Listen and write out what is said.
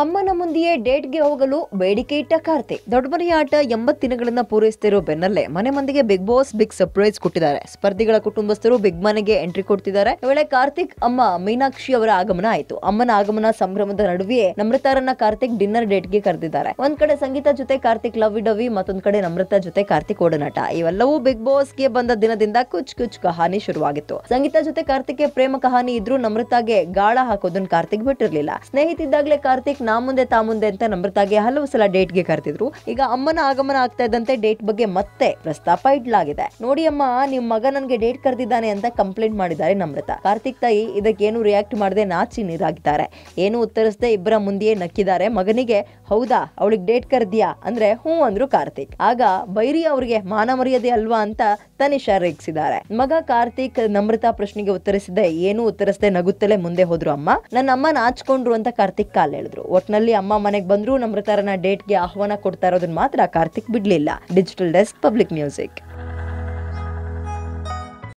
ಅಮ್ಮನ ಮುಂದೆಯೇ ಡೇಟ್ಗೆ ಹೋಗಲು ಬೇಡಿಕೆ ಇಟ್ಟ ಕಾರ್ತಿ ಮನೆಯ ಆಟ ಎಂಬತ್ತು ದಿನಗಳನ್ನ ಪೂರೈಸ್ತಿರೋ ಬೆನ್ನಲ್ಲೇ ಮನೆ ಮಂದಿಗೆ ಬಿಗ್ ಬಾಸ್ ಬಿಗ್ ಸರ್ಪ್ರೈಸ್ ಕೊಟ್ಟಿದ್ದಾರೆ ಸ್ಪರ್ಧಿಗಳ ಕುಟುಂಬಸ್ಥರು ಬಿಗ್ ಮನೆಗೆ ಎಂಟ್ರಿ ಕೊಡ್ತಿದ್ದಾರೆ ವೇಳೆ ಕಾರ್ತಿಕ್ ಅಮ್ಮ ಮೀನಾಕ್ಷಿ ಅವರ ಆಗಮನ ಆಯಿತು ಅಮ್ಮನ ಆಗಮನ ಸಂಭ್ರಮದ ನಡುವೆಯೇ ನಮ್ರತಾರನ್ನ ಕಾರ್ತಿಕ್ ಡಿನ್ನರ್ ಡೇಟ್ಗೆ ಕರೆದಿದ್ದಾರೆ ಒಂದ್ ಕಡೆ ಸಂಗೀತ ಜೊತೆ ಕಾರ್ತಿಕ್ ಲವ್ ಡವಿ ಮತ್ತೊಂದ್ ಕಡೆ ನಮ್ರತಾ ಜೊತೆ ಕಾರ್ತಿಕ್ ಓಡನಾಟ ಇವೆಲ್ಲವೂ ಬಿಗ್ ಬಾಸ್ ಗೆ ಬಂದ ದಿನದಿಂದ ಕುಚ್ ಕುಚ್ ಕಹಾನಿ ಶುರುವಾಗಿತ್ತು ಸಂಗೀತ ಜೊತೆ ಕಾರ್ತಿಕ್ಗೆ ಪ್ರೇಮ ಕಹಾನಿ ಇದ್ರು ನಮ್ರತಾಗೆ ಗಾಳ ಹಾಕೋದನ್ನ ಕಾರ್ತಿಕ್ ಬಿಟ್ಟಿರ್ಲಿಲ್ಲ ಸ್ನೇಹಿತಿದ್ದಾಗ್ಲೇ ಕಾರ್ತಿಕ್ ನಾ ಮುಂದೆ ತಾ ಮುಂದೆ ಅಂತ ನಮ್ರತಾಗೆ ಹಲವು ಸಲ ಡೇಟ್ಗೆ ಕರೆದಿದ್ರು ಈಗ ಅಮ್ಮನ ಆಗಮನ ಆಗ್ತಾ ಇದ್ದಂತೆ ಡೇಟ್ ಬಗ್ಗೆ ಮತ್ತೆ ಪ್ರಸ್ತಾಪ ಇಡ್ಲಾಗಿದೆ ನೋಡಿ ಅಮ್ಮ ನಿಮ್ ಮಗ ನನ್ಗೆ ಡೇಟ್ ಕರೆದಿದ್ದಾನೆ ಅಂತ ಕಂಪ್ಲೇಂಟ್ ಮಾಡಿದ್ದಾರೆ ನಮ್ರತಾ ಕಾರ್ತಿಕ್ ತಾಯಿ ಇದಕ್ಕೇನು ರಿಯಾಕ್ಟ್ ಮಾಡದೆ ನಾಚಿ ನೀರಾಗಿದ್ದಾರೆ ಏನು ಉತ್ತರಿಸದೆ ಇಬ್ಬರ ಮುಂದೆಯೇ ನಕ್ಕಿದ್ದಾರೆ ಮಗನಿಗೆ ಹೌದಾ ಅವಳಿಗೆ ಡೇಟ್ ಕರೆದಿಯಾ ಅಂದ್ರೆ ಹ್ಞೂ ಅಂದ್ರು ಕಾರ್ತಿಕ್ ಆಗ ಬೈರಿ ಅವ್ರಿಗೆ ಮಾನ ಮರ್ಯಾದೆ ಅಲ್ವಾ ಅಂತ ತನಿಷ ರೇಗಿಸಿದ್ದಾರೆ ಮಗ ಕಾರ್ತಿಕ್ ನಮ್ರತಾ ಪ್ರಶ್ನೆಗೆ ಉತ್ತರಿಸಿದೆ ಏನು ಉತ್ತರಿಸದೆ ನಗುತ್ತಲೇ ಮುಂದೆ ಹೋದ್ರು ಅಮ್ಮ ನನ್ನ ಅಮ್ಮ ನಾಚ್ಕೊಂಡ್ರು ಅಂತ ಕಾರ್ತಿಕ್ ಕಾಲ್ ಹೇಳಿದ್ರು ಒಟ್ನಲ್ಲಿ ಅಮ್ಮ ಮನೆಗೆ ಬಂದ್ರು ನಮ್ರತಾರನ ಡೇಟ್ಗೆ ಆಹ್ವಾನ ಕೊಡ್ತಾ ಇರೋದನ್ನ ಮಾತ್ರ ಕಾರ್ತಿಕ್ ಬಿಡ್ಲಿಲ್ಲ ಡಿಜಿಟಲ್ ಡೆಸ್ಕ್ ಪಬ್ಲಿಕ್ ಮ್ಯೂಸಿಕ್